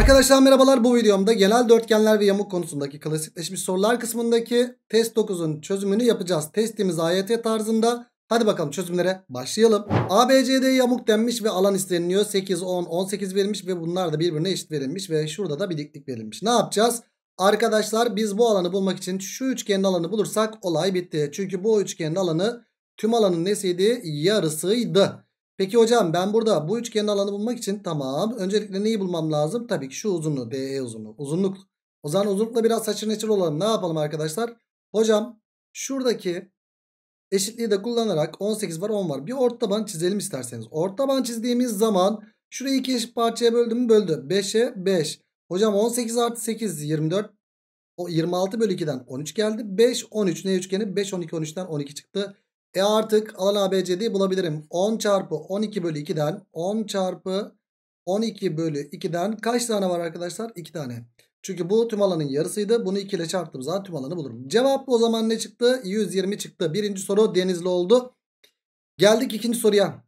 Arkadaşlar merhabalar bu videomda genel dörtgenler ve yamuk konusundaki klasikleşmiş sorular kısmındaki test 9'un çözümünü yapacağız. Testimiz AYT tarzında. Hadi bakalım çözümlere başlayalım. ABCD yamuk denmiş ve alan isteniliyor. 8, 10, 18 verilmiş ve bunlar da birbirine eşit verilmiş ve şurada da bir diklik verilmiş. Ne yapacağız? Arkadaşlar biz bu alanı bulmak için şu üçgenin alanı bulursak olay bitti. Çünkü bu üçgenin alanı tüm alanın nesiydi? Yarısıydı. Peki hocam ben burada bu üçgenin alanı bulmak için tamam. Öncelikle neyi bulmam lazım? Tabii ki şu uzunluğu. BE uzunluğu. Uzunluk. O zaman uzunlukla biraz saçır neçir olalım. Ne yapalım arkadaşlar? Hocam şuradaki eşitliği de kullanarak 18 var 10 var. Bir orta taban çizelim isterseniz. Orta taban çizdiğimiz zaman şurayı iki eşit parçaya böldüm mü böldü. 5'e 5. Hocam 18 artı 8 24. O 26 bölü 2'den 13 geldi. 5 13 ne üçgeni? 5 12 13'ten 12 çıktı. E artık alan ABCD'yi bulabilirim. 10 çarpı 12 bölü 2'den 10 çarpı 12 bölü 2'den kaç tane var arkadaşlar? 2 tane. Çünkü bu tüm alanın yarısıydı. Bunu 2 ile çarptığım zaman tüm alanı bulurum. Cevap o zaman ne çıktı? 120 çıktı. Birinci soru denizli oldu. Geldik ikinci soruya.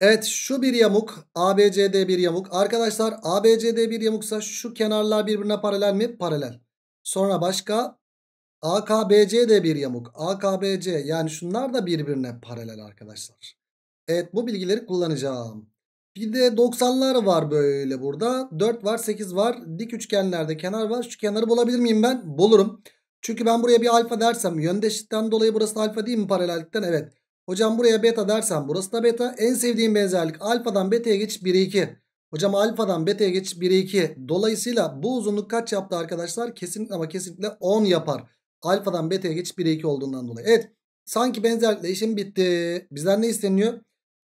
Evet şu bir yamuk. ABCD bir yamuk. Arkadaşlar ABCD bir yamuksa şu kenarlar birbirine paralel mi? Paralel. Sonra başka AKBC de bir yamuk. AKBC yani şunlar da birbirine paralel arkadaşlar. Evet bu bilgileri kullanacağım. Bir de 90'lar var böyle burada. 4 var 8 var. Dik üçgenlerde kenar var. Şu kenarı bulabilir miyim ben? Bulurum. Çünkü ben buraya bir alfa dersem yöndeşlikten dolayı burası alfa değil mi paralellikten? Evet. Hocam buraya beta dersem burası da beta. En sevdiğim benzerlik alfadan beta'ya geç 1'e 2. Hocam alfadan beta'ya geç 1'e 2. Dolayısıyla bu uzunluk kaç yaptı arkadaşlar? Kesinlikle ama kesinlikle 10 yapar. Alfadan beta'ya geçiş 1'e 2 olduğundan dolayı. Evet sanki benzerlikle işim bitti. Bizden ne isteniyor?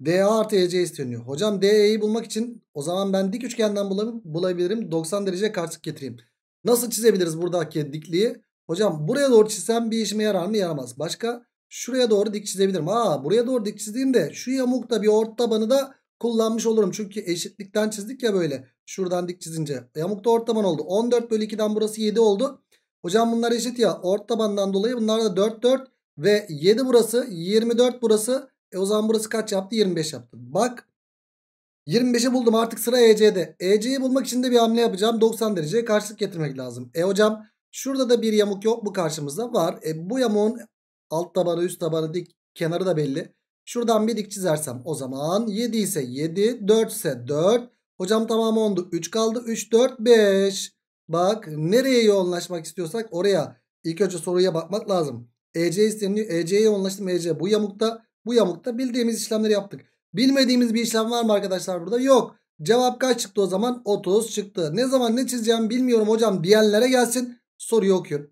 DA artı EC isteniyor. Hocam DE'yi bulmak için o zaman ben dik üçgenden bulabilirim. 90 derece karşılık getireyim. Nasıl çizebiliriz buradaki dikliği? Hocam buraya doğru çizsem bir işime yarar mı? Yaramaz. Başka? Şuraya doğru dik çizebilirim. Aa buraya doğru dik çizdiğimde şu yamukta bir ort tabanı da kullanmış olurum. Çünkü eşitlikten çizdik ya böyle. Şuradan dik çizince. Yamukta ort taban oldu. 14 bölü 2'den burası 7 oldu. Hocam bunlar eşit ya. Ort tabandan dolayı bunlar da 4 4 ve 7 burası 24 burası. E o zaman burası kaç yaptı? 25 yaptı. Bak 25'i buldum artık sıra EC'de. EC'yi bulmak için de bir hamle yapacağım. 90 dereceye karşılık getirmek lazım. E hocam şurada da bir yamuk yok bu karşımızda? Var. E bu yamuğun alt tabanı üst tabanı dik kenarı da belli. Şuradan bir dik çizersem o zaman 7 ise 7 4 ise 4. Hocam tamamı 10'du 3 kaldı 3 4 5. Bak nereye yoğunlaşmak istiyorsak oraya ilk önce soruya bakmak lazım. EC isteniyor. EC'ye yoğunlaştım. EC bu yamukta. Bu yamukta bildiğimiz işlemleri yaptık. Bilmediğimiz bir işlem var mı arkadaşlar burada? Yok. Cevap kaç çıktı o zaman? 30 çıktı. Ne zaman ne çizeceğim bilmiyorum hocam diyenlere gelsin. Soruyu okuyorum.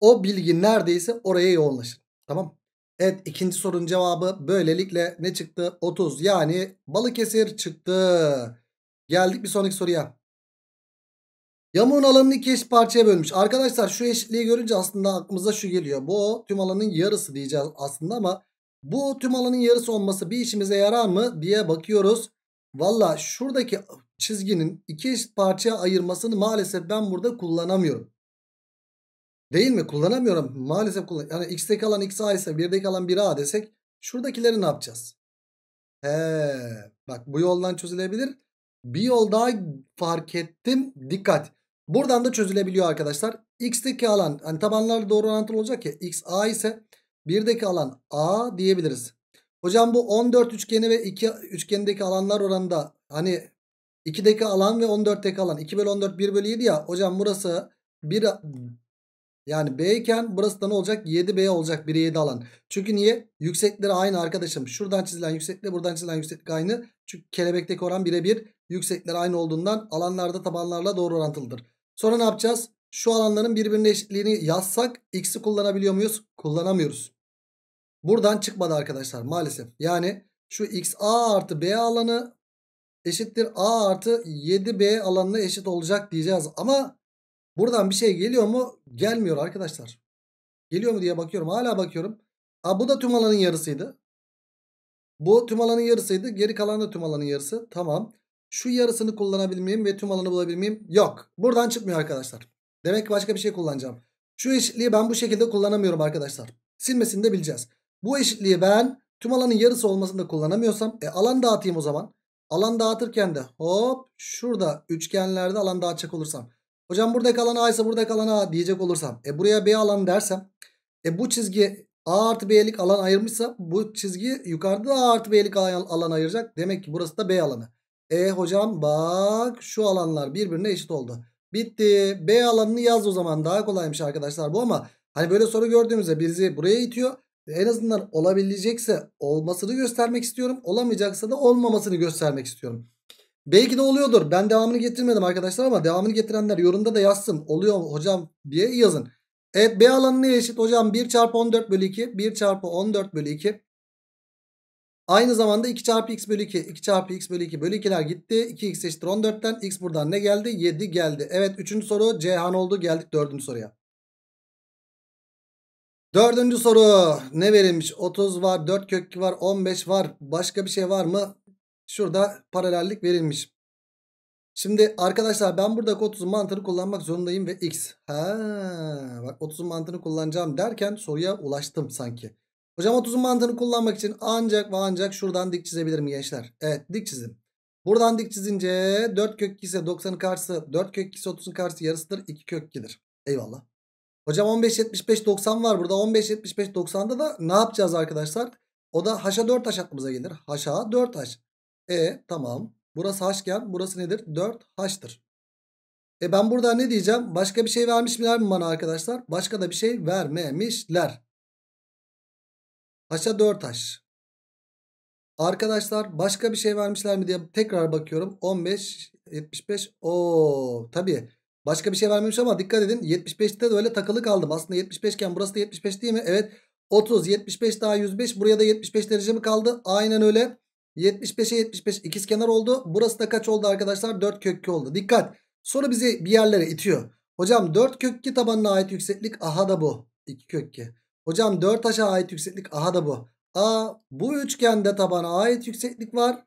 O bilgi neredeyse oraya yoğunlaşın. Tamam. Evet ikinci sorunun cevabı böylelikle ne çıktı? 30 yani Balıkesir çıktı. Geldik bir sonraki soruya. Yamuğun alanını iki eşit parçaya bölmüş. Arkadaşlar şu eşitliği görünce aslında aklımıza şu geliyor. Bu tüm alanın yarısı diyeceğiz aslında ama bu tüm alanın yarısı olması bir işimize yarar mı diye bakıyoruz. Valla şuradaki çizginin iki eşit parçaya ayırmasını maalesef ben burada kullanamıyorum. Değil mi? Kullanamıyorum. Maalesef kullan. Yani x'teki alan x'a ise 1'deki alan 1a desek şuradakileri ne yapacağız? He, bak bu yoldan çözülebilir. Bir yol daha fark ettim. Dikkat. Buradan da çözülebiliyor arkadaşlar. X'deki alan hani tabanlar doğru orantılı olacak ya. X A ise 1'deki alan A diyebiliriz. Hocam bu 14 üçgeni ve 2 üçgenindeki alanlar oranında hani 2'deki alan ve 14'teki alan 2 bölü 14 1 bölü 7 ya. Hocam burası 1 yani B iken burası da ne olacak? 7B olacak 1'e 7 alan. Çünkü niye? Yüksekleri aynı arkadaşım. Şuradan çizilen yükseklik buradan çizilen yükseklik aynı. Çünkü kelebekteki oran birebir yüksekler aynı olduğundan alanlarda tabanlarla doğru orantılıdır. Sonra ne yapacağız? Şu alanların birbirine eşitliğini yazsak x'i kullanabiliyor muyuz? Kullanamıyoruz. Buradan çıkmadı arkadaşlar maalesef. Yani şu x a artı b alanı eşittir a artı 7b alanına eşit olacak diyeceğiz. Ama buradan bir şey geliyor mu? Gelmiyor arkadaşlar. Geliyor mu diye bakıyorum. Hala bakıyorum. Aa, bu da tüm alanın yarısıydı. Bu tüm alanın yarısıydı. Geri kalan da tüm alanın yarısı. Tamam. Şu yarısını kullanabilir miyim ve tüm alanı bulabilir miyim? Yok. Buradan çıkmıyor arkadaşlar. Demek ki başka bir şey kullanacağım. Şu eşitliği ben bu şekilde kullanamıyorum arkadaşlar. Silmesini de bileceğiz. Bu eşitliği ben tüm alanın yarısı olmasını da kullanamıyorsam e, alan dağıtayım o zaman. Alan dağıtırken de hop şurada üçgenlerde alan dağıtacak olursam. Hocam buradaki alan A ise buradaki alan A diyecek olursam. E buraya B alan dersem. E bu çizgi A artı B'lik alan ayırmışsa bu çizgi yukarıda A artı B'lik alan ayıracak. Demek ki burası da B alanı. E hocam bak şu alanlar birbirine eşit oldu. Bitti. B alanını yaz o zaman. Daha kolaymış arkadaşlar bu ama hani böyle soru gördüğümüzde bizi buraya itiyor. En azından olabilecekse olmasını göstermek istiyorum. Olamayacaksa da olmamasını göstermek istiyorum. Belki de oluyordur. Ben devamını getirmedim arkadaşlar ama devamını getirenler yorumda da yazsın. Oluyor hocam diye yazın. Evet B alanı neye eşit? Hocam 1 çarpı 14 bölü 2. 1 çarpı 14 bölü 2. Aynı zamanda 2 çarpı x bölü 2. 2 çarpı x bölü 2 bölü 2'ler gitti. 2x eşittir 14'ten. X buradan ne geldi? 7 geldi. Evet 3. soru Cihan oldu. Geldik 4. soruya. Dördüncü soru ne verilmiş? 30 var, 4 kök var, 15 var. Başka bir şey var mı? Şurada paralellik verilmiş. Şimdi arkadaşlar ben burada 30'un mantığını kullanmak zorundayım ve x. Ha, bak 30'un mantığını kullanacağım derken soruya ulaştım sanki. Hocam 30'un mantığını kullanmak için ancak ve ancak şuradan dik çizebilirim gençler. Evet dik çizdim. Buradan dik çizince 4 kök 2 ise 90'ın karşısı 4 kök 2 ise 30'un karşısı yarısıdır 2 kök 2'dir. Eyvallah. Hocam 15 75 90 var burada 15 75 90'da da ne yapacağız arkadaşlar? O da haşa 4 haş aklımıza gelir. Haşa 4 haş. E tamam. Burası haşken burası nedir? 4 haştır. E ben burada ne diyeceğim? Başka bir şey vermişler mi bana arkadaşlar? Başka da bir şey vermemişler. Haşa 4 taş. Arkadaşlar başka bir şey vermişler mi diye tekrar bakıyorum. 15, 75. Oo tabii. Başka bir şey vermemiş ama dikkat edin. 75'te de öyle takılı kaldım. Aslında 75 iken burası da 75 değil mi? Evet. 30, 75 daha 105. Buraya da 75 derece mi kaldı? Aynen öyle. 75'e 75 ikiz kenar oldu. Burası da kaç oldu arkadaşlar? 4 kökü oldu. Dikkat. Soru bizi bir yerlere itiyor. Hocam 4 kökki tabanına ait yükseklik. Aha da bu. 2 kökki. Hocam 4 aşağı ait yükseklik aha da bu. A bu üçgende tabana ait yükseklik var.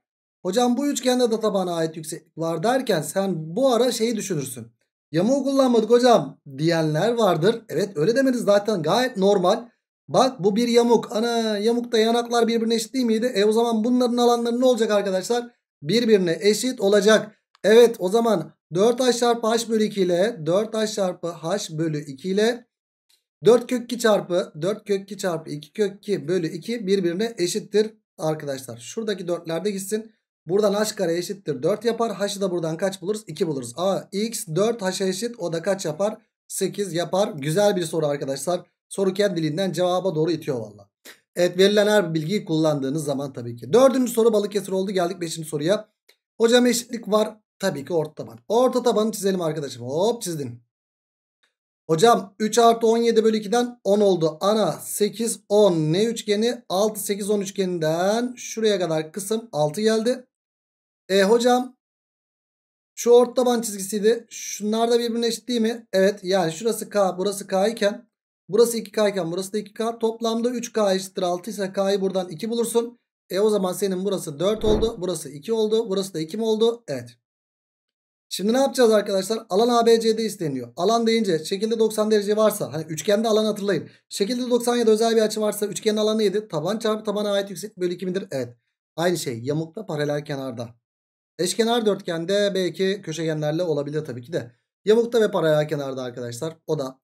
Hocam bu üçgende de tabana ait yükseklik var derken sen bu ara şeyi düşünürsün. Yamuğu kullanmadık hocam diyenler vardır. Evet öyle demeniz zaten gayet normal. Bak bu bir yamuk. Ana yamukta yanaklar birbirine eşit değil miydi? E o zaman bunların alanları ne olacak arkadaşlar? Birbirine eşit olacak. Evet o zaman 4h çarpı h bölü 2 ile 4h çarpı h bölü 2 ile 4 kök 2 çarpı 4 kök 2 çarpı 2 kök 2 bölü 2 birbirine eşittir arkadaşlar. Şuradaki dörtlerde gitsin. Buradan h kare eşittir 4 yapar. H'ı da buradan kaç buluruz? 2 buluruz. A x 4 h'a eşit o da kaç yapar? 8 yapar. Güzel bir soru arkadaşlar. Soru kendiliğinden cevaba doğru itiyor valla. Evet verilen her bilgiyi kullandığınız zaman tabii ki. Dördüncü soru balık kesir oldu. Geldik beşinci soruya. Hocam eşitlik var. Tabii ki orta taban. Orta tabanı çizelim arkadaşım. Hop çizdin. Hocam 3 artı 17 bölü 2'den 10 oldu. Ana 8 10 ne üçgeni? 6 8 10 üçgeninden şuraya kadar kısım 6 geldi. E hocam şu ort taban çizgisiydi. Şunlar da birbirine eşit değil mi? Evet yani şurası K burası K iken burası 2K iken burası da 2K. Toplamda 3K eşittir 6 ise K'yı buradan 2 bulursun. E o zaman senin burası 4 oldu. Burası 2 oldu. Burası da 2 mi oldu? Evet. Şimdi ne yapacağız arkadaşlar? Alan ABC'de isteniyor. Alan deyince şekilde 90 derece varsa hani üçgende alan hatırlayın. Şekilde 90 ya da özel bir açı varsa üçgenin alanı 7. Taban çarpı tabana ait yükseklik bölü 2 midir? Evet. Aynı şey yamukta paralel kenarda. Eşkenar dörtgende belki köşegenlerle olabilir tabii ki de. Yamukta ve paralel kenarda arkadaşlar. O da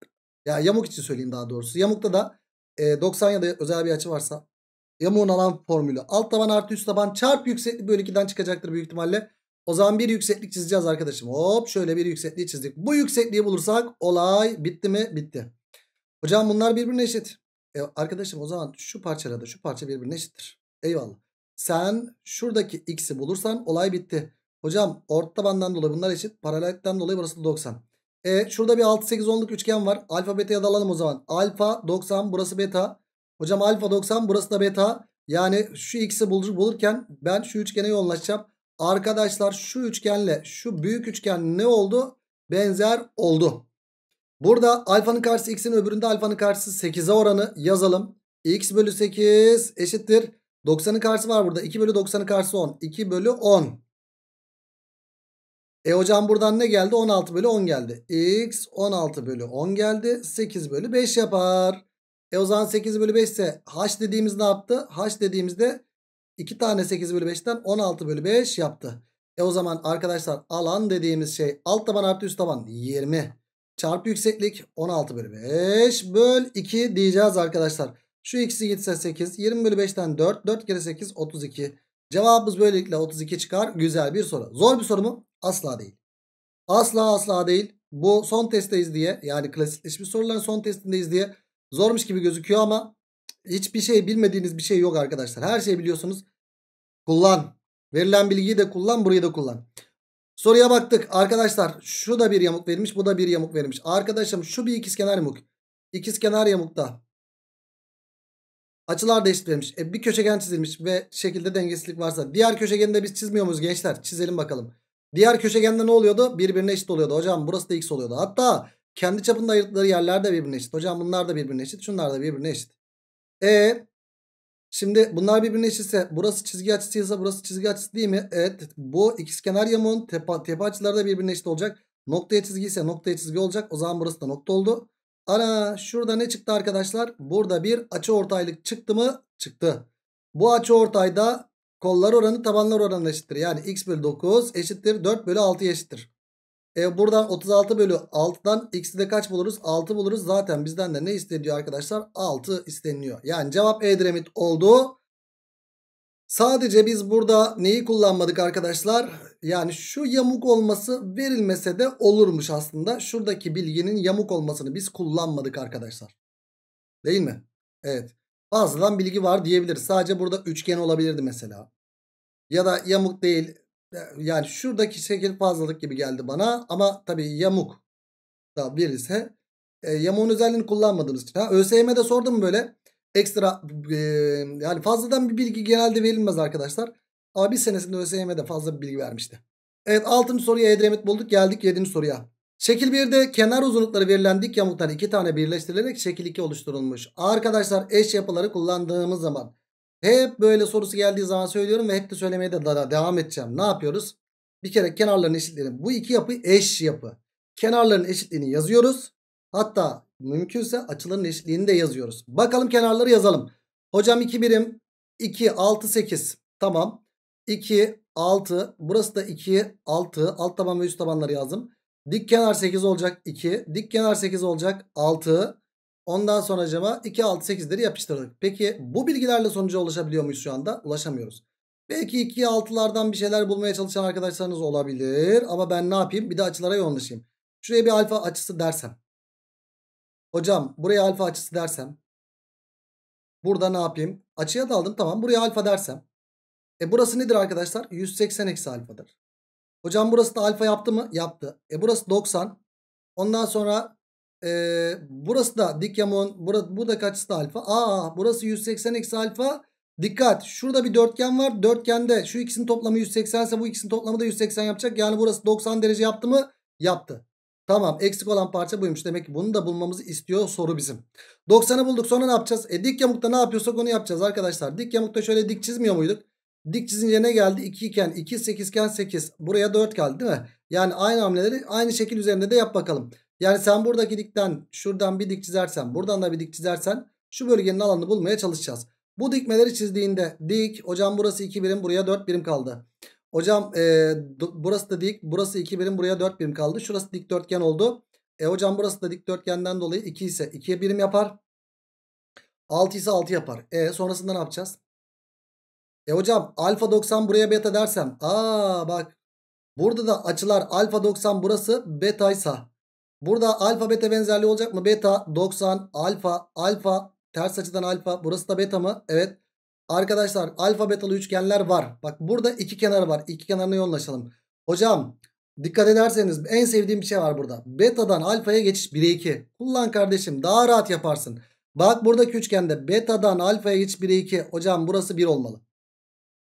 ya yamuk için söyleyeyim daha doğrusu. Yamukta da e, 90 ya da özel bir açı varsa yamuğun alan formülü alt taban artı üst taban çarpı yükseklik bölü 2'den çıkacaktır büyük ihtimalle. O zaman bir yükseklik çizeceğiz arkadaşım. Hop şöyle bir yüksekliği çizdik. Bu yüksekliği bulursak olay bitti mi? Bitti. Hocam bunlar birbirine eşit. E arkadaşım o zaman şu parçada şu parça birbirine eşittir. Eyvallah. Sen şuradaki x'i bulursan olay bitti. Hocam orta tabandan dolayı bunlar eşit. Paralellikten dolayı burası da 90. E şurada bir 6-8-10'luk üçgen var. Alfa beta'ya dalalım o zaman. Alfa 90 burası beta. Hocam alfa 90 burası da beta. Yani şu x'i bulur, bulurken ben şu üçgene yoğunlaşacağım. Arkadaşlar şu üçgenle şu büyük üçgen ne oldu? Benzer oldu. Burada alfanın karşısı x'in öbüründe alfanın karşısı 8'e oranı yazalım. x bölü 8 eşittir. 90'ın karşısı var burada. 2 bölü 90'ın karşısı 10. 2 bölü 10. E hocam buradan ne geldi? 16 bölü 10 geldi. X 16 bölü 10 geldi. 8 bölü 5 yapar. E o zaman 8 bölü 5 ise h dediğimiz ne yaptı? H dediğimizde 2 tane 8 bölü 5'ten 16 bölü 5 yaptı. E o zaman arkadaşlar alan dediğimiz şey alt taban artı üst taban 20 çarpı yükseklik 16 bölü 5 böl 2 diyeceğiz arkadaşlar. Şu x'i gitse 8 20 bölü 5'ten 4 4 kere 8 32 cevabımız böylelikle 32 çıkar güzel bir soru. Zor bir soru mu? Asla değil. Asla asla değil. Bu son testteyiz diye yani klasikleşmiş soruların son testindeyiz diye zormuş gibi gözüküyor ama Hiçbir şey bilmediğiniz bir şey yok arkadaşlar. Her şeyi biliyorsunuz. Kullan. Verilen bilgiyi de kullan burayı da kullan. Soruya baktık arkadaşlar. Şu da bir yamuk verilmiş bu da bir yamuk verilmiş. Arkadaşım şu bir ikizkenar yamuk. İkizkenar yamukta açılar da verilmiş. E, bir köşegen çizilmiş ve şekilde dengesizlik varsa. Diğer köşegeni de biz çizmiyor muyuz gençler? Çizelim bakalım. Diğer köşegende ne oluyordu? Birbirine eşit oluyordu. Hocam burası da x oluyordu. Hatta kendi çapında ayırdıkları yerler de birbirine eşit. Hocam bunlar da birbirine eşit. Şunlar da birbirine eşit. E şimdi bunlar birbirine eşitse burası çizgi açısıysa burası çizgi açısı değil mi? Evet. Bu ikizkenar yamuğun tepe, tepe açıları da birbirine eşit olacak. Noktaya çizgi ise noktaya çizgi olacak. O zaman burası da nokta oldu. Ana şurada ne çıktı arkadaşlar? Burada bir açı ortaylık çıktı mı? Çıktı. Bu açı ortayda kollar oranı tabanlar oranı eşittir. Yani x bölü 9 eşittir 4 bölü 6 eşittir. E buradan 36 bölü 6'dan x'i de kaç buluruz? 6 buluruz. Zaten bizden de ne isteniyor arkadaşlar? 6 isteniliyor. Yani cevap Edremit oldu. Sadece biz burada neyi kullanmadık arkadaşlar? Yani şu yamuk olması verilmese de olurmuş aslında. Şuradaki bilginin yamuk olmasını biz kullanmadık arkadaşlar. Değil mi? Evet. bazıdan bilgi var diyebiliriz. Sadece burada üçgen olabilirdi mesela. Ya da yamuk değil yani şuradaki şekil fazlalık gibi geldi bana ama tabii yamuk da bir ise e, yamuğun özelliğini kullanmadığımız için. Ha, ÖSYM'de sordum böyle ekstra e, yani fazladan bir bilgi genelde verilmez arkadaşlar. Ama bir senesinde ÖSYM'de fazla bir bilgi vermişti. Evet 6. soruya Edremit bulduk geldik 7. soruya. Şekil 1'de kenar uzunlukları verilen dik yamuktan 2 tane birleştirilerek şekil 2 oluşturulmuş. Arkadaşlar eş yapıları kullandığımız zaman hep böyle sorusu geldiği zaman söylüyorum ve hep de söylemeye de daha devam edeceğim. Ne yapıyoruz? Bir kere kenarların eşitliğini bu iki yapı eş yapı. Kenarların eşitliğini yazıyoruz. Hatta mümkünse açıların eşitliğini de yazıyoruz. Bakalım kenarları yazalım. Hocam 2 birim 2 6 8 tamam. 2 6 burası da 2 6 alt taban ve üst tabanları yazdım. Dik kenar 8 olacak 2 dik kenar 8 olacak 6 Ondan sonra acaba 2, 6, 8'leri yapıştırdık. Peki bu bilgilerle sonuca ulaşabiliyor muyuz şu anda? Ulaşamıyoruz. Belki 2'ye 6'lardan bir şeyler bulmaya çalışan arkadaşlarınız olabilir. Ama ben ne yapayım? Bir de açılara yoğunlaşayım. Şuraya bir alfa açısı dersem. Hocam buraya alfa açısı dersem. Burada ne yapayım? Açıya daldım tamam. Buraya alfa dersem. E burası nedir arkadaşlar? 180 eksi alfadır. Hocam burası da alfa yaptı mı? Yaptı. E burası 90. Ondan sonra e, burası da dik yamuğun burada, burada kaçısı da alfa. Aa burası 180 eksi alfa. Dikkat şurada bir dörtgen var. Dörtgende şu ikisinin toplamı 180 ise bu ikisinin toplamı da 180 yapacak. Yani burası 90 derece yaptı mı? Yaptı. Tamam eksik olan parça buymuş. Demek ki bunu da bulmamızı istiyor soru bizim. 90'ı bulduk sonra ne yapacağız? E dik yamukta ne yapıyorsak onu yapacağız arkadaşlar. Dik yamukta şöyle dik çizmiyor muyduk? Dik çizince ne geldi? 2 iken 2, 8 iken 8. Buraya 4 geldi değil mi? Yani aynı hamleleri aynı şekil üzerinde de yap bakalım. Yani sen buradaki dikten şuradan bir dik çizersen buradan da bir dik çizersen şu bölgenin alanını bulmaya çalışacağız. Bu dikmeleri çizdiğinde dik hocam burası 2 birim buraya 4 birim kaldı. Hocam e, burası da dik burası 2 birim buraya 4 birim kaldı. Şurası dikdörtgen oldu. E hocam burası da dikdörtgenden dolayı 2 ise 2'ye birim yapar. 6 ise 6 yapar. E sonrasında ne yapacağız? E hocam alfa 90 buraya beta dersem. Aa bak burada da açılar alfa 90 burası betaysa. Burada alfa beta benzerliği olacak mı? Beta 90 alfa alfa ters açıdan alfa burası da beta mı? Evet. Arkadaşlar alfa betalı üçgenler var. Bak burada iki kenar var. İki kenarına yoğunlaşalım. Hocam dikkat ederseniz en sevdiğim bir şey var burada. Betadan alfaya geçiş 1'e 2. Kullan kardeşim daha rahat yaparsın. Bak buradaki üçgende betadan alfaya geçiş 1'e 2. Hocam burası 1 olmalı.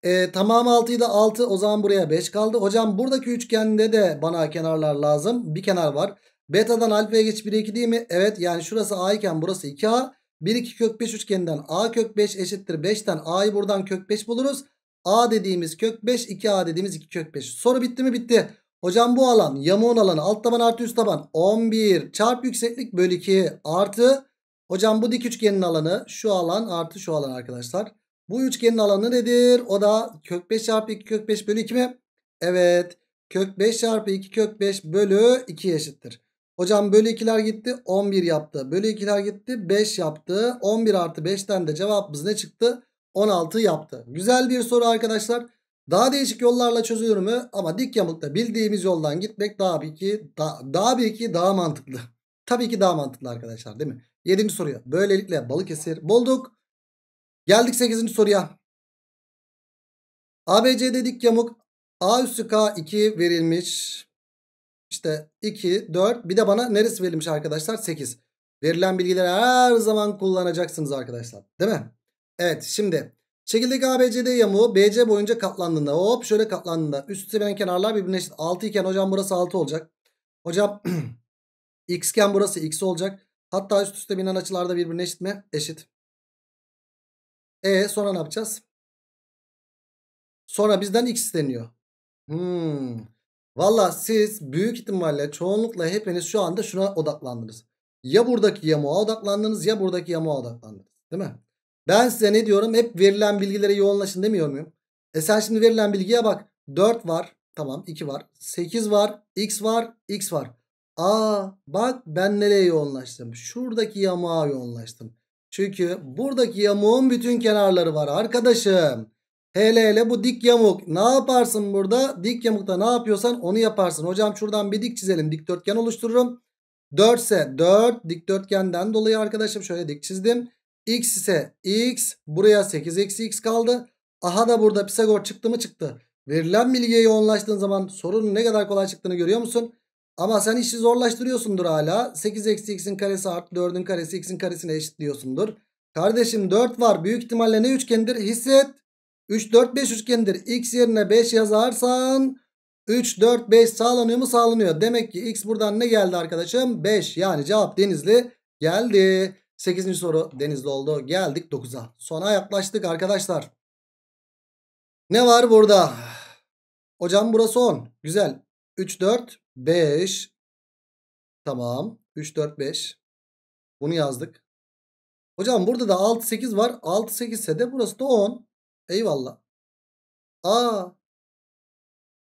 E, tamamı 6'yı da 6 o zaman buraya 5 kaldı. Hocam buradaki üçgende de bana kenarlar lazım. Bir kenar var. Beta'dan alfaya geç 1'e 2 değil mi? Evet yani şurası A iken burası 2A. 1 2 kök 5 üçgeninden A kök 5 eşittir 5'ten A'yı buradan kök 5 buluruz. A dediğimiz kök 5 2A dediğimiz 2 kök 5. Soru bitti mi bitti. Hocam bu alan yamuğun alanı alt taban artı üst taban 11 çarp yükseklik bölü 2 artı. Hocam bu dik üçgenin alanı şu alan artı şu alan arkadaşlar. Bu üçgenin alanı nedir? O da kök 5 çarpı 2 kök 5 bölü 2 mi? Evet kök 5 çarpı 2 kök 5 bölü 2 eşittir. Hocam bölü 2'ler gitti 11 yaptı. Bölü 2'ler gitti 5 yaptı. 11 artı 5'ten de cevabımız ne çıktı? 16 yaptı. Güzel bir soru arkadaşlar. Daha değişik yollarla çözülür mü? Ama dik yamukta bildiğimiz yoldan gitmek daha bir ki da, daha bir daha mantıklı. Tabii ki daha mantıklı arkadaşlar değil mi? 7. soruya böylelikle Balıkesir bulduk. Geldik 8. soruya. ABC dedik yamuk A üstü K 2 verilmiş. İşte 2, 4 bir de bana neresi verilmiş arkadaşlar? 8. Verilen bilgileri her zaman kullanacaksınız arkadaşlar. Değil mi? Evet şimdi şekildeki ABCD yamuğu BC boyunca katlandığında hop şöyle katlandığında üst üste binen kenarlar birbirine eşit. 6 iken hocam burası 6 olacak. Hocam x iken burası x olacak. Hatta üst üste binen açılarda birbirine eşit mi? Eşit. E sonra ne yapacağız? Sonra bizden x isteniyor. Hmm. Valla siz büyük ihtimalle çoğunlukla hepiniz şu anda şuna odaklandınız. Ya buradaki yamuğa odaklandınız ya buradaki yamuğa odaklandınız. Değil mi? Ben size ne diyorum? Hep verilen bilgilere yoğunlaşın demiyor muyum? E sen şimdi verilen bilgiye bak. 4 var. Tamam 2 var. 8 var. X var. X var. Aa bak ben nereye yoğunlaştım? Şuradaki yamuğa yoğunlaştım. Çünkü buradaki yamuğun bütün kenarları var arkadaşım. Hele hele bu dik yamuk. Ne yaparsın burada? Dik yamukta ne yapıyorsan onu yaparsın. Hocam şuradan bir dik çizelim. Dikdörtgen oluştururum. 4 ise 4 dikdörtgenden dolayı arkadaşım şöyle dik çizdim. X ise X. Buraya 8 eksi X kaldı. Aha da burada Pisagor çıktı mı çıktı. Verilen bilgiye yoğunlaştığın zaman sorunun ne kadar kolay çıktığını görüyor musun? Ama sen işi zorlaştırıyorsundur hala. 8 eksi x'in karesi artı 4'ün karesi x'in karesine eşit diyorsundur. Kardeşim 4 var. Büyük ihtimalle ne üçgendir? Hisset. 3 4 5 üçgendir. X yerine 5 yazarsan 3 4 5 sağlanıyor mu? Sağlanıyor. Demek ki X buradan ne geldi arkadaşım? 5 yani cevap Denizli geldi. 8. soru Denizli oldu. Geldik 9'a. Sona yaklaştık arkadaşlar. Ne var burada? Hocam burası 10. Güzel. 3 4 5 Tamam. 3 4 5 Bunu yazdık. Hocam burada da 6 8 var. 6 8 ise de burası da 10. Eyvallah. Aa.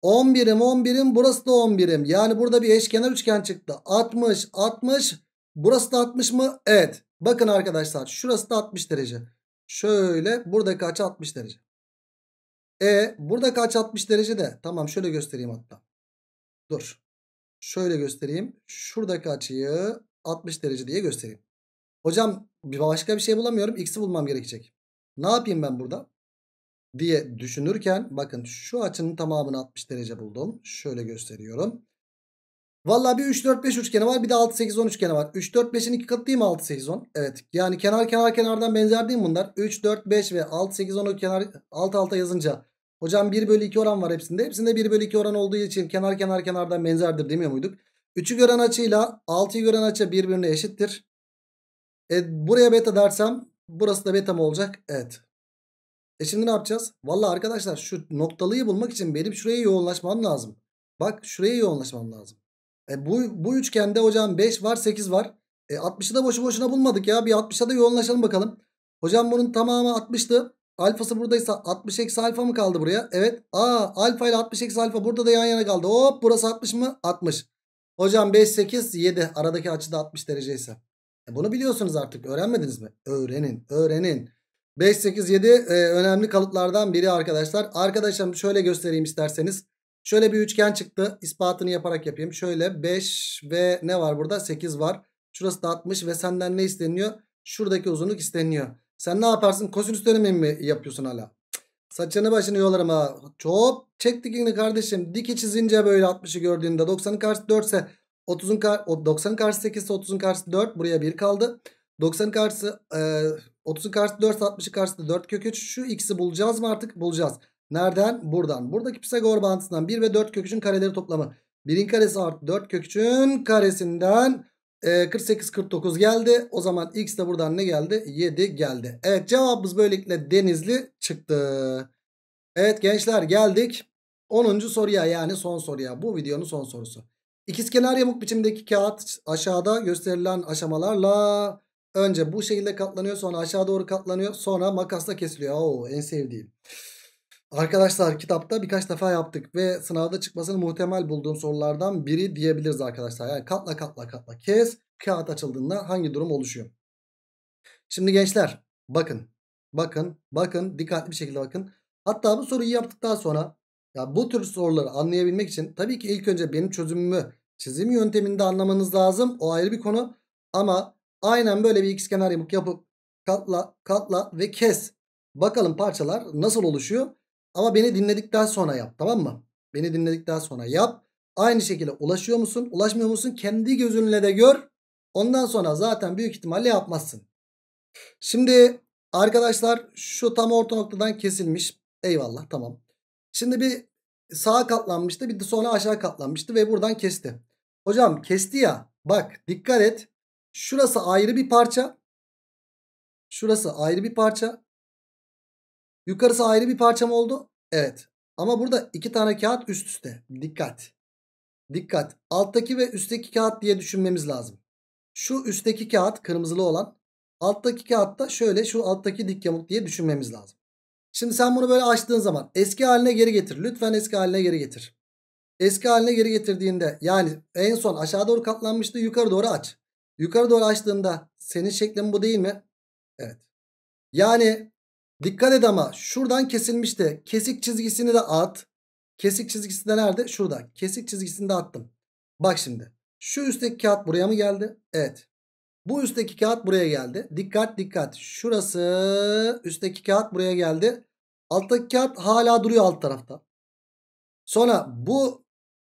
10 birim 10 birim burası da 10 birim. Yani burada bir eşkenar üçgen çıktı. 60 60 burası da 60 mı? Evet. Bakın arkadaşlar şurası da 60 derece. Şöyle burada kaç 60 derece. E burada kaç 60 derece de. Tamam şöyle göstereyim hatta. Dur. Şöyle göstereyim. Şuradaki açıyı 60 derece diye göstereyim. Hocam başka bir şey bulamıyorum. X'i bulmam gerekecek. Ne yapayım ben burada? diye düşünürken bakın şu açının tamamını 60 derece buldum. Şöyle gösteriyorum. Valla bir 3 4 5 üçgeni var bir de 6 8 10 üçgeni var. 3 4 5'in iki katı değil mi 6 8 10? Evet. Yani kenar kenar kenardan benzer değil mi bunlar? 3 4 5 ve 6 8 10 kenar alt alta yazınca hocam 1 bölü 2 oran var hepsinde. Hepsinde 1 bölü 2 oran olduğu için kenar kenar kenardan benzerdir demiyor muyduk? 3'ü gören açıyla 6'yı gören açı birbirine eşittir. E, buraya beta dersem burası da beta mı olacak? Evet. E şimdi ne yapacağız? Vallahi arkadaşlar şu noktalıyı bulmak için benim şuraya yoğunlaşmam lazım. Bak şuraya yoğunlaşmam lazım. E bu, bu üçgende hocam 5 var 8 var. E 60'ı da boşu boşuna bulmadık ya. Bir 60'a da yoğunlaşalım bakalım. Hocam bunun tamamı 60'tı. Alfası buradaysa 60 eksi alfa mı kaldı buraya? Evet. Aa alfa ile 60 eksi alfa burada da yan yana kaldı. Hop burası 60 mı? 60. Hocam 5 8 7 aradaki açı da 60 dereceyse. E bunu biliyorsunuz artık öğrenmediniz mi? Öğrenin öğrenin. 5, 8, 7 e, önemli kalıplardan biri arkadaşlar. Arkadaşlarım şöyle göstereyim isterseniz. Şöyle bir üçgen çıktı. İspatını yaparak yapayım. Şöyle 5 ve ne var burada? 8 var. Şurası da 60 ve senden ne isteniyor? Şuradaki uzunluk isteniyor. Sen ne yaparsın? Kosinüs dönemi mi yapıyorsun hala? Saçını başını yolarım ha. Çok çektik yine kardeşim. Dik çizince böyle 60'ı gördüğünde 90'ın karşısı 4 ise 30'un kar 90'ın karşısı 8 ise 30'un karşısı 4. Buraya 1 kaldı. 90'ın karşısı e, 30 karşı 4 60 karşısında 4 kök 3. Şu x'i bulacağız mı artık? Bulacağız. Nereden? Buradan. Buradaki Pisagor bağıntısından 1 ve 4 kök 3'ün kareleri toplamı. 1'in karesi artı 4 kök 3'ün karesinden 48 e, 49 geldi. O zaman x de buradan ne geldi? 7 geldi. Evet cevabımız böylelikle denizli çıktı. Evet gençler geldik 10. soruya yani son soruya. Bu videonun son sorusu. İkizkenar yamuk biçimindeki kağıt aşağıda gösterilen aşamalarla Önce bu şekilde katlanıyor sonra aşağı doğru katlanıyor sonra makasla kesiliyor. Oo en sevdiğim. Arkadaşlar kitapta birkaç defa yaptık ve sınavda çıkmasını muhtemel bulduğum sorulardan biri diyebiliriz arkadaşlar. Yani katla katla katla kes kağıt açıldığında hangi durum oluşuyor? Şimdi gençler bakın bakın bakın dikkatli bir şekilde bakın. Hatta bu soruyu yaptıktan sonra ya bu tür soruları anlayabilmek için tabii ki ilk önce benim çözümümü çizim yönteminde anlamanız lazım. O ayrı bir konu ama Aynen böyle bir x ikizkenar yamuk yapıp katla katla ve kes. Bakalım parçalar nasıl oluşuyor. Ama beni dinledikten sonra yap tamam mı? Beni dinledikten sonra yap. Aynı şekilde ulaşıyor musun? Ulaşmıyor musun? Kendi gözünle de gör. Ondan sonra zaten büyük ihtimalle yapmazsın. Şimdi arkadaşlar şu tam orta noktadan kesilmiş. Eyvallah tamam. Şimdi bir sağa katlanmıştı bir de sonra aşağı katlanmıştı ve buradan kesti. Hocam kesti ya bak dikkat et Şurası ayrı bir parça. Şurası ayrı bir parça. Yukarısı ayrı bir parça mı oldu? Evet. Ama burada iki tane kağıt üst üste. Dikkat. Dikkat. Alttaki ve üstteki kağıt diye düşünmemiz lazım. Şu üstteki kağıt kırmızılı olan. Alttaki da şöyle şu alttaki dik yamuk diye düşünmemiz lazım. Şimdi sen bunu böyle açtığın zaman eski haline geri getir. Lütfen eski haline geri getir. Eski haline geri getirdiğinde yani en son aşağı doğru katlanmıştı yukarı doğru aç. Yukarı doğru açtığımda senin şeklin bu değil mi? Evet. Yani dikkat et ama şuradan kesilmişti. Kesik çizgisini de at. Kesik çizgisi de nerede? Şurada. Kesik çizgisini de attım. Bak şimdi. Şu üstteki kağıt buraya mı geldi? Evet. Bu üstteki kağıt buraya geldi. Dikkat dikkat. Şurası üstteki kağıt buraya geldi. Alttaki kağıt hala duruyor alt tarafta. Sonra bu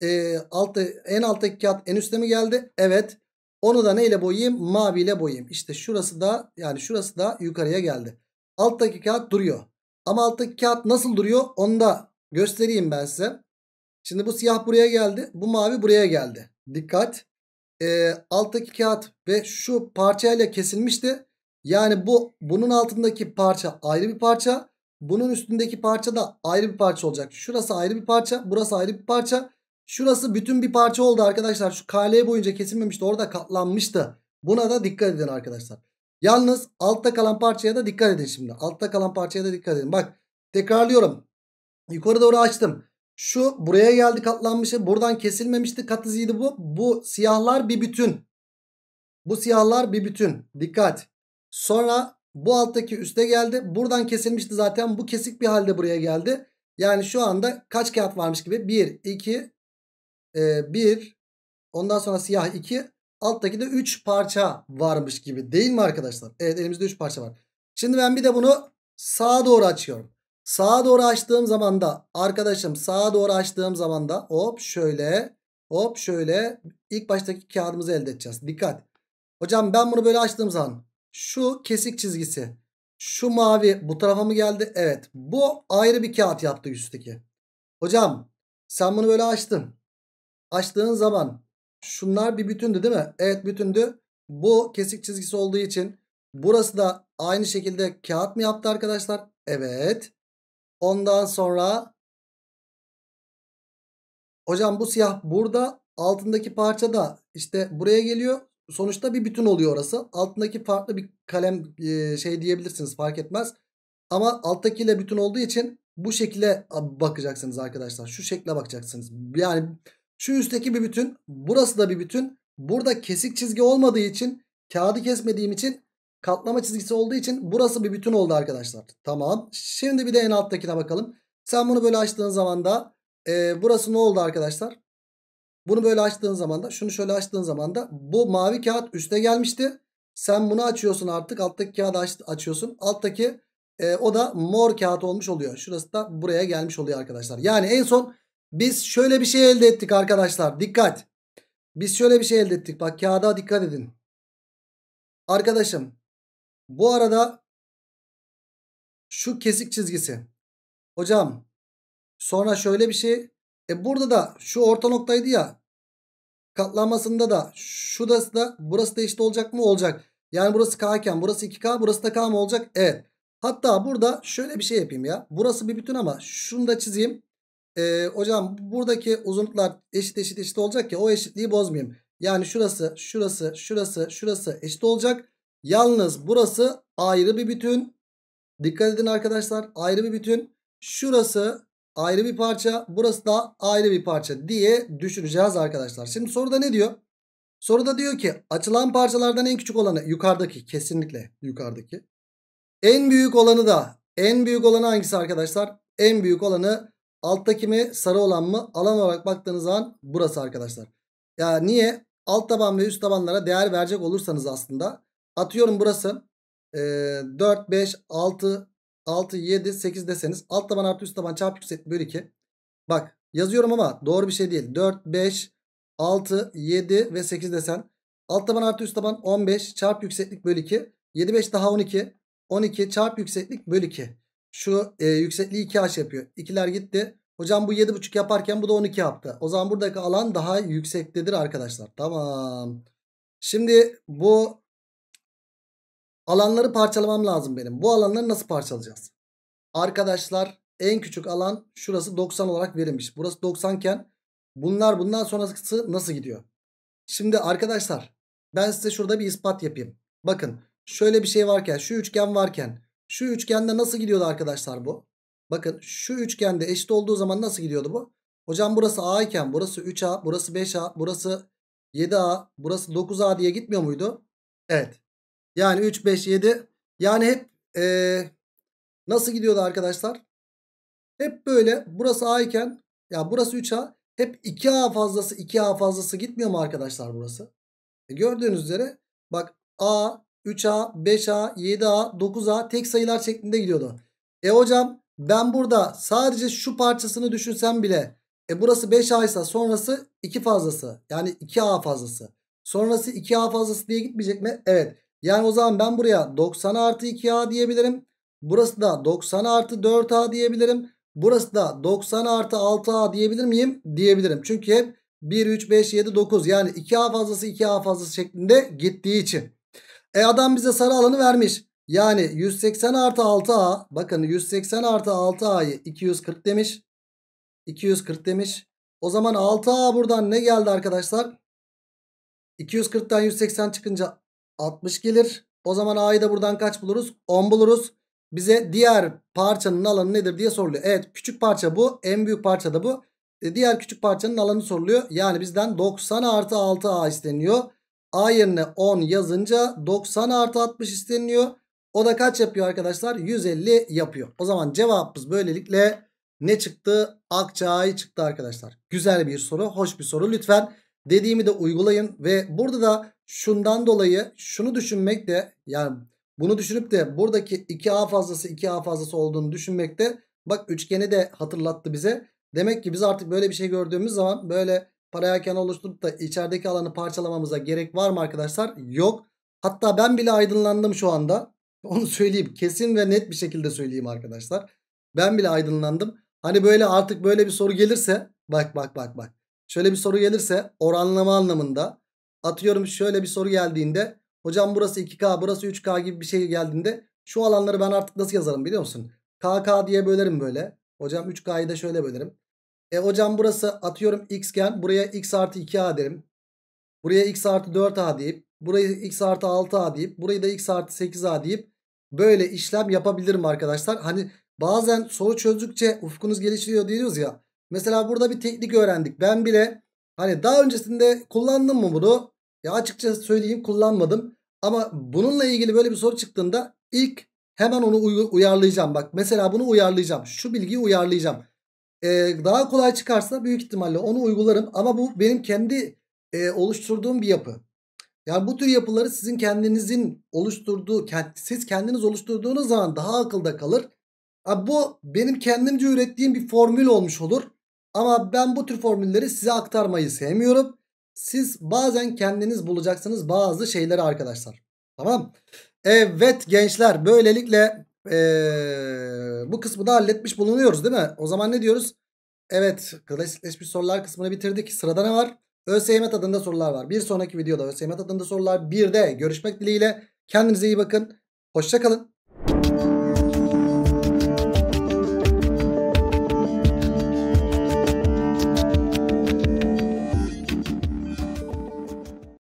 e, altı, en alttaki kağıt en üstte mi geldi? Evet. Onu da neyle boyayayım? Maviyle boyayayım. İşte şurası da yani şurası da yukarıya geldi. Alttaki kağıt duruyor. Ama alttaki kağıt nasıl duruyor? Onu da göstereyim ben size. Şimdi bu siyah buraya geldi. Bu mavi buraya geldi. Dikkat. E, alttaki kağıt ve şu parçayla kesilmişti. Yani bu bunun altındaki parça ayrı bir parça. Bunun üstündeki parça da ayrı bir parça olacak. Şurası ayrı bir parça. Burası ayrı bir parça. Şurası bütün bir parça oldu arkadaşlar. Şu KL boyunca kesilmemişti. Orada katlanmıştı. Buna da dikkat edin arkadaşlar. Yalnız altta kalan parçaya da dikkat edin şimdi. Altta kalan parçaya da dikkat edin. Bak tekrarlıyorum. Yukarı doğru açtım. Şu buraya geldi katlanmıştı. Buradan kesilmemişti. Kat hızıydı bu. Bu siyahlar bir bütün. Bu siyahlar bir bütün. Dikkat. Sonra bu alttaki üste geldi. Buradan kesilmişti zaten. Bu kesik bir halde buraya geldi. Yani şu anda kaç kağıt varmış gibi? 1, 2, e, ee, 1 ondan sonra siyah 2 alttaki de 3 parça varmış gibi değil mi arkadaşlar? Evet elimizde 3 parça var. Şimdi ben bir de bunu sağa doğru açıyorum. Sağa doğru açtığım zaman da arkadaşım sağa doğru açtığım zaman da hop şöyle hop şöyle ilk baştaki kağıdımızı elde edeceğiz. Dikkat. Hocam ben bunu böyle açtığım zaman şu kesik çizgisi şu mavi bu tarafa mı geldi? Evet. Bu ayrı bir kağıt yaptı üstteki. Hocam sen bunu böyle açtın açtığın zaman şunlar bir bütündü değil mi? Evet bütündü. Bu kesik çizgisi olduğu için burası da aynı şekilde kağıt mı yaptı arkadaşlar? Evet. Ondan sonra hocam bu siyah burada altındaki parça da işte buraya geliyor. Sonuçta bir bütün oluyor orası. Altındaki farklı bir kalem e, şey diyebilirsiniz fark etmez. Ama alttakiyle bütün olduğu için bu şekilde bakacaksınız arkadaşlar. Şu şekle bakacaksınız. Yani şu üstteki bir bütün. Burası da bir bütün. Burada kesik çizgi olmadığı için kağıdı kesmediğim için katlama çizgisi olduğu için burası bir bütün oldu arkadaşlar. Tamam. Şimdi bir de en alttakine bakalım. Sen bunu böyle açtığın zaman da e, burası ne oldu arkadaşlar? Bunu böyle açtığın zaman da şunu şöyle açtığın zaman da bu mavi kağıt üste gelmişti. Sen bunu açıyorsun artık alttaki kağıdı aç, açıyorsun. Alttaki e, o da mor kağıt olmuş oluyor. Şurası da buraya gelmiş oluyor arkadaşlar. Yani en son biz şöyle bir şey elde ettik arkadaşlar. Dikkat. Biz şöyle bir şey elde ettik. Bak kağıda dikkat edin. Arkadaşım bu arada şu kesik çizgisi. Hocam sonra şöyle bir şey. E burada da şu orta noktaydı ya. Katlanmasında da şurası da burası da eşit olacak mı? Olacak. Yani burası K iken burası 2K burası da K mı olacak? Evet. Hatta burada şöyle bir şey yapayım ya. Burası bir bütün ama şunu da çizeyim e, hocam buradaki uzunluklar eşit eşit eşit olacak ya o eşitliği bozmayayım. Yani şurası şurası şurası şurası eşit olacak. Yalnız burası ayrı bir bütün. Dikkat edin arkadaşlar ayrı bir bütün. Şurası ayrı bir parça burası da ayrı bir parça diye düşüneceğiz arkadaşlar. Şimdi soruda ne diyor? Soruda diyor ki açılan parçalardan en küçük olanı yukarıdaki kesinlikle yukarıdaki. En büyük olanı da en büyük olanı hangisi arkadaşlar? En büyük olanı Alttaki mi sarı olan mı? Alan olarak baktığınız zaman burası arkadaşlar. Ya niye? Alt taban ve üst tabanlara değer verecek olursanız aslında. Atıyorum burası. E, 4, 5, 6, 6, 7, 8 deseniz. Alt taban artı üst taban çarpı yükseklik bölü 2. Bak yazıyorum ama doğru bir şey değil. 4, 5, 6, 7 ve 8 desen. Alt taban artı üst taban 15 çarpı yükseklik bölü 2. 7, 5 daha 12. 12 çarpı yükseklik bölü 2. Şu e, yüksekliği 2 h yapıyor. İkiler gitti. Hocam bu 7.5 yaparken bu da 12 yaptı. O zaman buradaki alan daha yüksektedir arkadaşlar. Tamam. Şimdi bu alanları parçalamam lazım benim. Bu alanları nasıl parçalayacağız? Arkadaşlar en küçük alan şurası 90 olarak verilmiş. Burası 90 iken bunlar bundan sonrası nasıl gidiyor? Şimdi arkadaşlar ben size şurada bir ispat yapayım. Bakın şöyle bir şey varken şu üçgen varken şu üçgende nasıl gidiyordu arkadaşlar bu? Bakın şu üçgende eşit olduğu zaman nasıl gidiyordu bu? Hocam burası A iken burası 3A, burası 5A, burası 7A, burası 9A diye gitmiyor muydu? Evet. Yani 3, 5, 7. Yani hep ee, nasıl gidiyordu arkadaşlar? Hep böyle burası A iken ya burası 3A hep 2A fazlası 2A fazlası gitmiyor mu arkadaşlar burası? E gördüğünüz üzere bak A 3A, 5A, 7A, 9A tek sayılar şeklinde gidiyordu. E hocam ben burada sadece şu parçasını düşünsem bile e burası 5A ise sonrası 2 fazlası. Yani 2A fazlası. Sonrası 2A fazlası diye gitmeyecek mi? Evet. Yani o zaman ben buraya 90 artı 2A diyebilirim. Burası da 90 artı 4A diyebilirim. Burası da 90 artı 6A diyebilir miyim? Diyebilirim. Çünkü hep 1, 3, 5, 7, 9 yani 2A fazlası 2A fazlası şeklinde gittiği için. E adam bize sarı alanı vermiş. Yani 180 artı 6A bakın 180 artı 6A'yı 240 demiş. 240 demiş. O zaman 6A buradan ne geldi arkadaşlar? 240'tan 180 çıkınca 60 gelir. O zaman A'yı da buradan kaç buluruz? 10 buluruz. Bize diğer parçanın alanı nedir diye soruluyor. Evet küçük parça bu. En büyük parça da bu. E, diğer küçük parçanın alanı soruluyor. Yani bizden 90 artı 6A isteniyor. A yerine 10 yazınca 90 artı 60 isteniliyor. O da kaç yapıyor arkadaşlar? 150 yapıyor. O zaman cevabımız böylelikle ne çıktı? Akçay çıktı arkadaşlar. Güzel bir soru, hoş bir soru. Lütfen dediğimi de uygulayın. Ve burada da şundan dolayı şunu düşünmek de yani bunu düşünüp de buradaki 2A fazlası 2A fazlası olduğunu düşünmek de bak üçgeni de hatırlattı bize. Demek ki biz artık böyle bir şey gördüğümüz zaman böyle paralel kenar oluşturup da içerideki alanı parçalamamıza gerek var mı arkadaşlar? Yok. Hatta ben bile aydınlandım şu anda. Onu söyleyeyim. Kesin ve net bir şekilde söyleyeyim arkadaşlar. Ben bile aydınlandım. Hani böyle artık böyle bir soru gelirse bak bak bak bak. Şöyle bir soru gelirse oranlama anlamında atıyorum şöyle bir soru geldiğinde hocam burası 2K burası 3K gibi bir şey geldiğinde şu alanları ben artık nasıl yazarım biliyor musun? KK diye bölerim böyle. Hocam 3K'yı da şöyle bölerim. E hocam burası atıyorum x xgen buraya x artı 2a derim. Buraya x artı 4a deyip burayı x artı 6a deyip burayı da x artı 8a deyip böyle işlem yapabilirim arkadaşlar. Hani bazen soru çözdükçe ufkunuz gelişiyor diyoruz ya. Mesela burada bir teknik öğrendik. Ben bile hani daha öncesinde kullandım mı bunu? Ya açıkçası söyleyeyim kullanmadım. Ama bununla ilgili böyle bir soru çıktığında ilk hemen onu uyarlayacağım. Bak mesela bunu uyarlayacağım. Şu bilgiyi uyarlayacağım e, daha kolay çıkarsa büyük ihtimalle onu uygularım. Ama bu benim kendi e, oluşturduğum bir yapı. Yani bu tür yapıları sizin kendinizin oluşturduğu, siz kendiniz oluşturduğunuz zaman daha akılda kalır. Abi bu benim kendimce ürettiğim bir formül olmuş olur. Ama ben bu tür formülleri size aktarmayı sevmiyorum. Siz bazen kendiniz bulacaksınız bazı şeyleri arkadaşlar. Tamam. Evet gençler böylelikle ee, bu kısmı da halletmiş bulunuyoruz değil mi? O zaman ne diyoruz? Evet klasikleşmiş sorular kısmını bitirdik. Sırada ne var? ÖSYM adında sorular var. Bir sonraki videoda ÖSYM adında sorular 1'de görüşmek dileğiyle. Kendinize iyi bakın. Hoşçakalın.